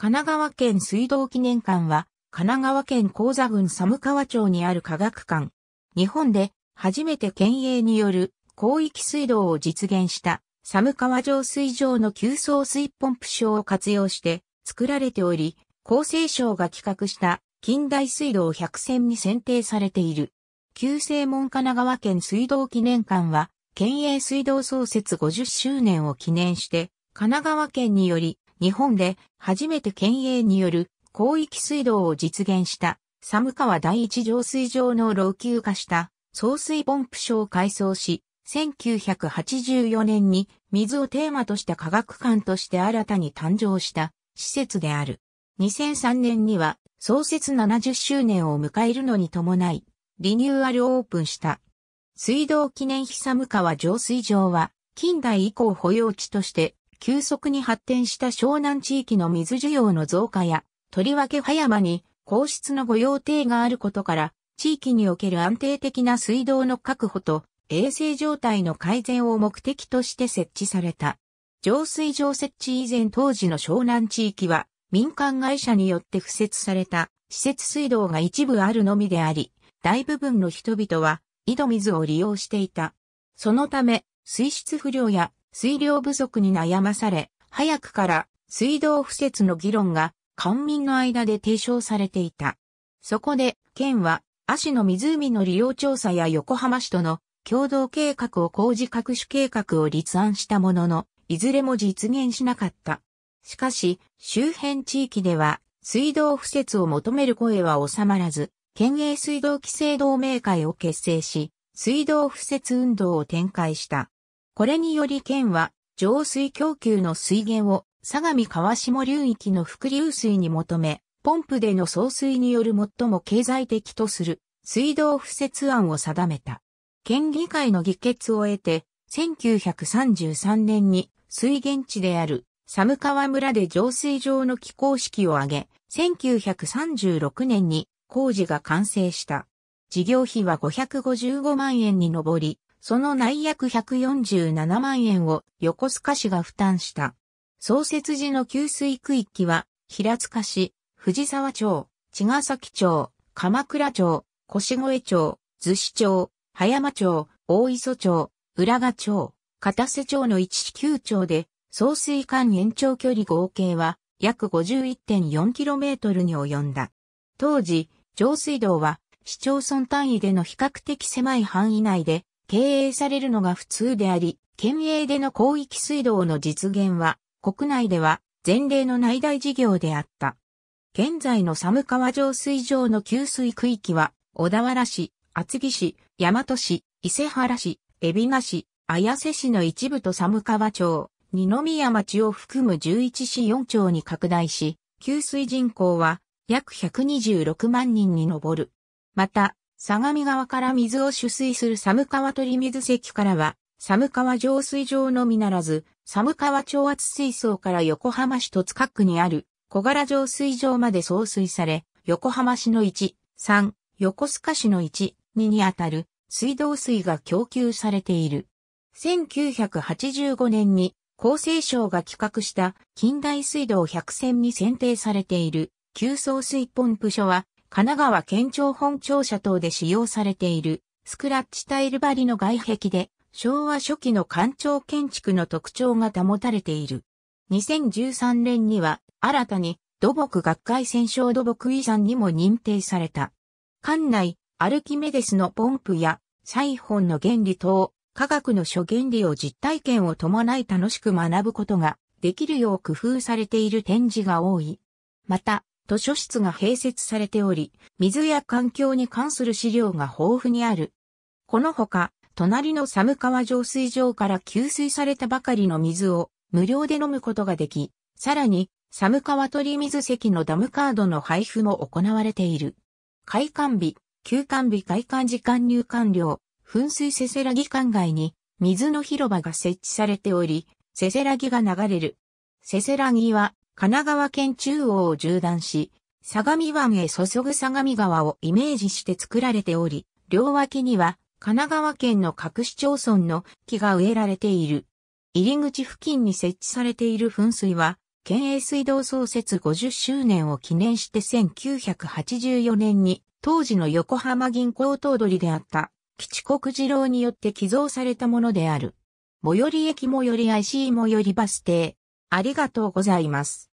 神奈川県水道記念館は、神奈川県高座郡寒川町にある科学館。日本で初めて県営による広域水道を実現した寒川上水上の急送水ポンプ床を活用して作られており、厚生省が企画した近代水道100選に選定されている。旧正門神奈川県水道記念館は、県営水道創設50周年を記念して、神奈川県により日本で初めて県営による広域水道を実現した寒川第一浄水場の老朽化した送水ポンプ所を改装し、1984年に水をテーマとした科学館として新たに誕生した施設である。2003年には創設70周年を迎えるのに伴い、リニューアルオープンした。水道記念碑寒川浄水場は近代以降保養地として急速に発展した湘南地域の水需要の増加や、とりわけ葉山に皇室の御用邸があることから、地域における安定的な水道の確保と衛生状態の改善を目的として設置された。浄水場設置以前当時の湘南地域は民間会社によって付設された施設水道が一部あるのみであり、大部分の人々は井戸水を利用していた。そのため、水質不良や水量不足に悩まされ、早くから水道敷設の議論が官民の間で提唱されていた。そこで、県は、足の湖の利用調査や横浜市との共同計画を工事各種計画を立案したものの、いずれも実現しなかった。しかし、周辺地域では、水道敷設を求める声は収まらず、県営水道規制同盟会を結成し、水道敷設運動を展開した。これにより県は、浄水供給の水源を、相模川下流域の伏流水に求め、ポンプでの送水による最も経済的とする水道敷設案を定めた。県議会の議決を得て、1933年に水源地である寒川村で浄水場の起工式を挙げ、1936年に工事が完成した。事業費は555万円に上り、その内約147万円を横須賀市が負担した。創設時の給水区域は、平塚市、藤沢町、茅ヶ崎町、鎌倉町、越越町、逗子町、葉山町、大磯町、浦賀町、片瀬町の一市9町で、総水管延長距離合計は約 51.4km に及んだ。当時、上水道は市町村単位での比較的狭い範囲内で経営されるのが普通であり、県営での広域水道の実現は、国内では前例の内大事業であった。現在の寒川上水場の給水区域は、小田原市、厚木市、大和市、伊勢原市、海老名市、綾瀬市の一部と寒川町、二宮町を含む11市4町に拡大し、給水人口は約126万人に上る。また、相模川から水を取水する寒川取水関からは、寒川浄水場のみならず、寒川調圧水槽から横浜市戸塚区にある小柄浄水場まで送水され、横浜市の1、3、横須賀市の1、2にあたる水道水が供給されている。1985年に厚生省が企画した近代水道100選に選定されている、給送水ポンプ所は神奈川県庁本庁舎等で使用されている、スクラッチタイル張りの外壁で、昭和初期の官庁建築の特徴が保たれている。2013年には、新たに土木学会戦勝土木遺産にも認定された。館内、アルキメデスのポンプや、サイホンの原理等、科学の諸原理を実体験を伴い楽しく学ぶことができるよう工夫されている展示が多い。また、図書室が併設されており、水や環境に関する資料が豊富にある。このほか、隣の寒川浄水場から給水されたばかりの水を無料で飲むことができ、さらに、寒川鳥水席のダムカードの配布も行われている。開館日、休館日開館時間入館料、噴水せせらぎ館外に水の広場が設置されており、せせらぎが流れる。せせらぎは神奈川県中央を縦断し、相模湾へ注ぐ相模川をイメージして作られており、両脇には神奈川県の各市町村の木が植えられている。入り口付近に設置されている噴水は、県営水道創設50周年を記念して1984年に、当時の横浜銀行頭取であった、吉国次郎によって寄贈されたものである。最寄り駅最寄り IC 最寄りバス停。ありがとうございます。